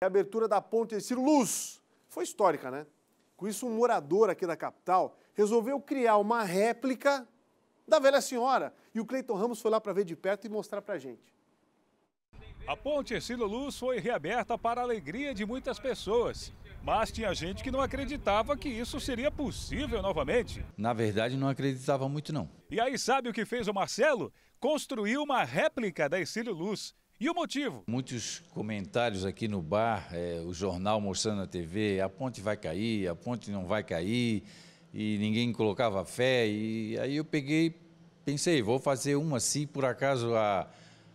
É a abertura da ponte Ercílio Luz foi histórica, né? Com isso, um morador aqui da capital resolveu criar uma réplica da velha senhora. E o Cleiton Ramos foi lá para ver de perto e mostrar para gente. A ponte Ercílio Luz foi reaberta para a alegria de muitas pessoas. Mas tinha gente que não acreditava que isso seria possível novamente. Na verdade, não acreditava muito, não. E aí, sabe o que fez o Marcelo? Construiu uma réplica da Ercílio Luz e o motivo? Muitos comentários aqui no bar, é, o jornal mostrando na TV, a ponte vai cair, a ponte não vai cair, e ninguém colocava fé. E aí eu peguei, pensei, vou fazer uma se por acaso a,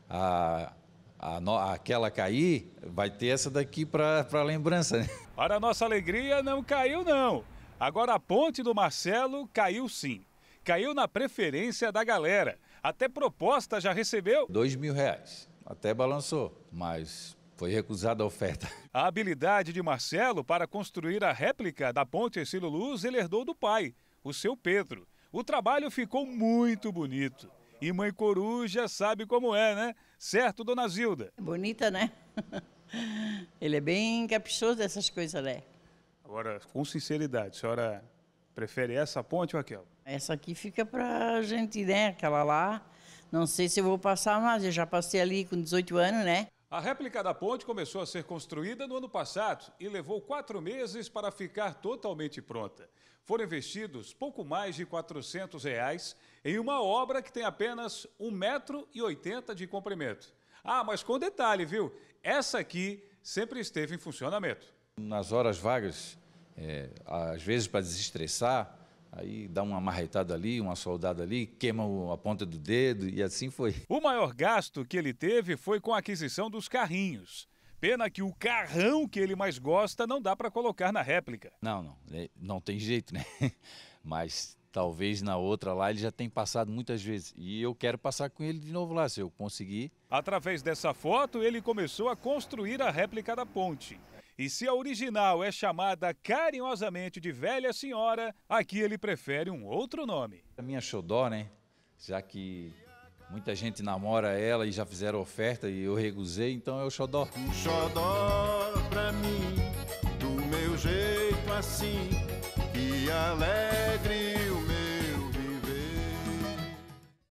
a, a, aquela cair, vai ter essa daqui para lembrança. Né? Para nossa alegria, não caiu não. Agora a ponte do Marcelo caiu sim. Caiu na preferência da galera. Até proposta já recebeu. Dois mil reais até balançou, mas foi recusada a oferta. A habilidade de Marcelo para construir a réplica da ponte Estilo Luz ele herdou do pai, o seu Pedro. O trabalho ficou muito bonito. E mãe coruja sabe como é, né? Certo, dona Zilda? Bonita, né? Ele é bem caprichoso dessas coisas, né? Agora, com sinceridade, a senhora prefere essa ponte ou aquela? Essa aqui fica pra gente, né? Aquela lá não sei se eu vou passar mais, eu já passei ali com 18 anos, né? A réplica da ponte começou a ser construída no ano passado e levou quatro meses para ficar totalmente pronta. Foram investidos pouco mais de 400 reais em uma obra que tem apenas 1,80 metro de comprimento. Ah, mas com detalhe, viu? Essa aqui sempre esteve em funcionamento. Nas horas vagas, é, às vezes para desestressar, Aí dá uma marretada ali, uma soldada ali, queima a ponta do dedo e assim foi. O maior gasto que ele teve foi com a aquisição dos carrinhos. Pena que o carrão que ele mais gosta não dá para colocar na réplica. Não, não, né, não tem jeito, né? Mas talvez na outra lá ele já tenha passado muitas vezes e eu quero passar com ele de novo lá se eu conseguir. Através dessa foto ele começou a construir a réplica da ponte e se a original é chamada carinhosamente de Velha Senhora, aqui ele prefere um outro nome. A minha xodó, né? Já que muita gente namora ela e já fizeram oferta e eu regusei, então é o xodó. Um xodó pra mim, do meu jeito assim, que alegre.